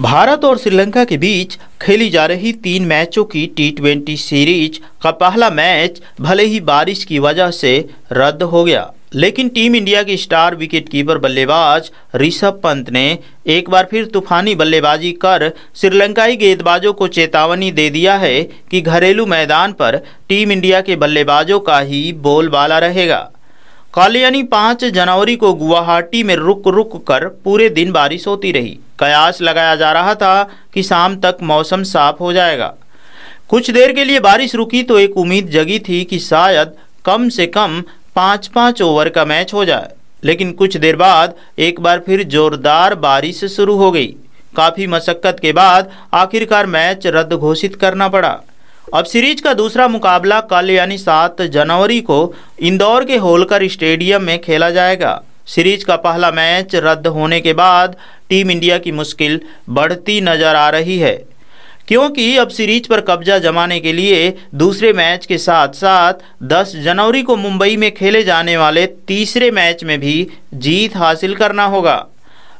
भारत और श्रीलंका के बीच खेली जा रही तीन मैचों की टी ट्वेंटी सीरीज का पहला मैच भले ही बारिश की वजह से रद्द हो गया लेकिन टीम इंडिया के स्टार विकेटकीपर बल्लेबाज ऋषभ पंत ने एक बार फिर तूफानी बल्लेबाजी कर श्रीलंकाई गेंदबाजों को चेतावनी दे दिया है कि घरेलू मैदान पर टीम इंडिया के बल्लेबाजों का ही बोलबाला रहेगा कालियानी पाँच जनवरी को गुवाहाटी में रुक रुक कर पूरे दिन बारिश होती रही कयास लगाया जा रहा था कि शाम तक मौसम साफ हो जाएगा कुछ देर के लिए बारिश रुकी तो एक उम्मीद जगी थी कि शायद कम से कम पाँच पाँच ओवर का मैच हो जाए लेकिन कुछ देर बाद एक बार फिर जोरदार बारिश शुरू हो गई काफ़ी मशक्क़त के बाद आखिरकार मैच रद्द घोषित करना पड़ा अब सीरीज का दूसरा मुकाबला कल यानी सात जनवरी को इंदौर के होलकर स्टेडियम में खेला जाएगा सीरीज का पहला मैच रद्द होने के बाद टीम इंडिया की मुश्किल बढ़ती नजर आ रही है क्योंकि अब सीरीज पर कब्जा जमाने के लिए दूसरे मैच के साथ साथ 10 जनवरी को मुंबई में खेले जाने वाले तीसरे मैच में भी जीत हासिल करना होगा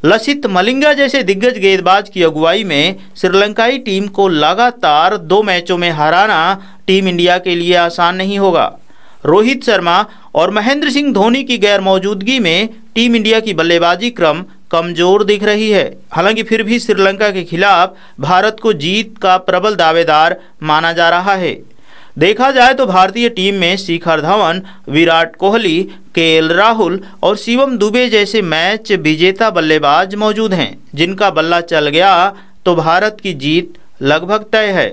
लसित मलिंगा जैसे दिग्गज गेंदबाज की अगुवाई में श्रीलंकाई टीम को लगातार दो मैचों में हराना टीम इंडिया के लिए आसान नहीं होगा रोहित शर्मा और महेंद्र सिंह धोनी की गैर मौजूदगी में टीम इंडिया की बल्लेबाजी क्रम कमजोर दिख रही है हालांकि फिर भी श्रीलंका के खिलाफ भारत को जीत का प्रबल दावेदार माना जा रहा है देखा जाए तो भारतीय टीम में शिखर धवन विराट कोहली के राहुल और शिवम दुबे जैसे मैच विजेता बल्लेबाज मौजूद हैं जिनका बल्ला चल गया तो भारत की जीत लगभग तय है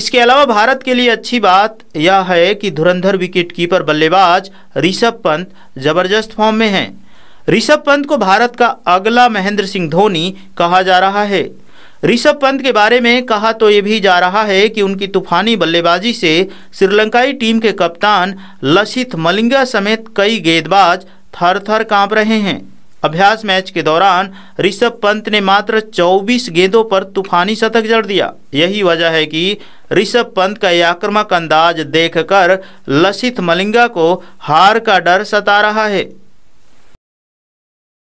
इसके अलावा भारत के लिए अच्छी बात यह है कि धुरंधर विकेट कीपर बल्लेबाज ऋषभ पंत जबरदस्त फॉर्म में हैं ऋषभ पंत को भारत का अगला महेंद्र सिंह धोनी कहा जा रहा है ऋषभ पंत के बारे में कहा तो ये भी जा रहा है कि उनकी तूफानी बल्लेबाजी से श्रीलंकाई टीम के कप्तान लसित मलिंगा समेत कई गेंदबाज थर थर कांप रहे हैं अभ्यास मैच के दौरान ऋषभ पंत ने मात्र 24 गेंदों पर तूफानी शतक जड़ दिया यही वजह है कि ऋषभ पंत का यह आक्रमक अंदाज देखकर लसिथ मलिंगा को हार का डर सता रहा है